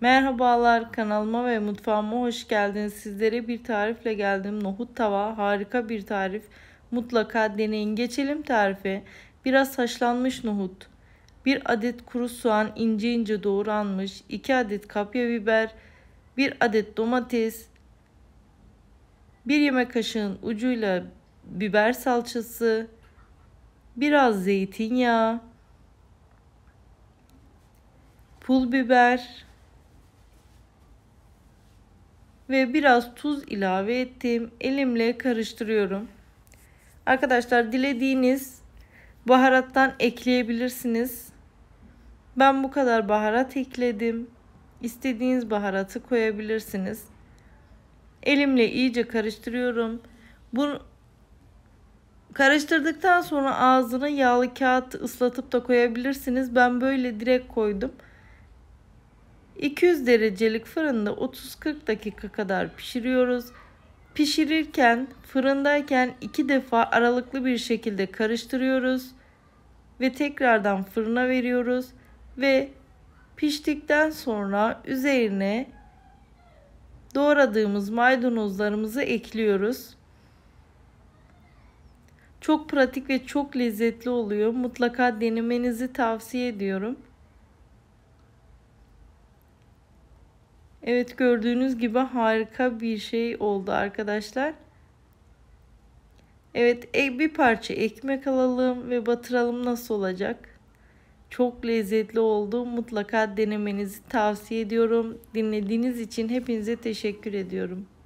Merhabalar kanalıma ve mutfağıma hoş geldiniz. Sizlere bir tarifle geldim. Nohut tava harika bir tarif. Mutlaka deneyin. Geçelim tarife. Biraz haşlanmış nohut. 1 adet kuru soğan ince ince doğranmış. 2 adet kapya biber. 1 adet domates. 1 yemek kaşığın ucuyla biber salçası. Biraz zeytinyağı. Pul biber ve biraz tuz ilave ettim. Elimle karıştırıyorum. Arkadaşlar dilediğiniz baharattan ekleyebilirsiniz. Ben bu kadar baharat ekledim. İstediğiniz baharatı koyabilirsiniz. Elimle iyice karıştırıyorum. Bu karıştırdıktan sonra ağzını yağlı kağıt ıslatıp da koyabilirsiniz. Ben böyle direkt koydum. 200 derecelik fırında 30-40 dakika kadar pişiriyoruz. Pişirirken fırındayken iki defa aralıklı bir şekilde karıştırıyoruz ve tekrardan fırına veriyoruz ve piştikten sonra üzerine doğradığımız maydanozlarımızı ekliyoruz. Çok pratik ve çok lezzetli oluyor. Mutlaka denemenizi tavsiye ediyorum. Evet gördüğünüz gibi harika bir şey oldu arkadaşlar. Evet e, bir parça ekmek alalım ve batıralım nasıl olacak? Çok lezzetli oldu. Mutlaka denemenizi tavsiye ediyorum. Dinlediğiniz için hepinize teşekkür ediyorum.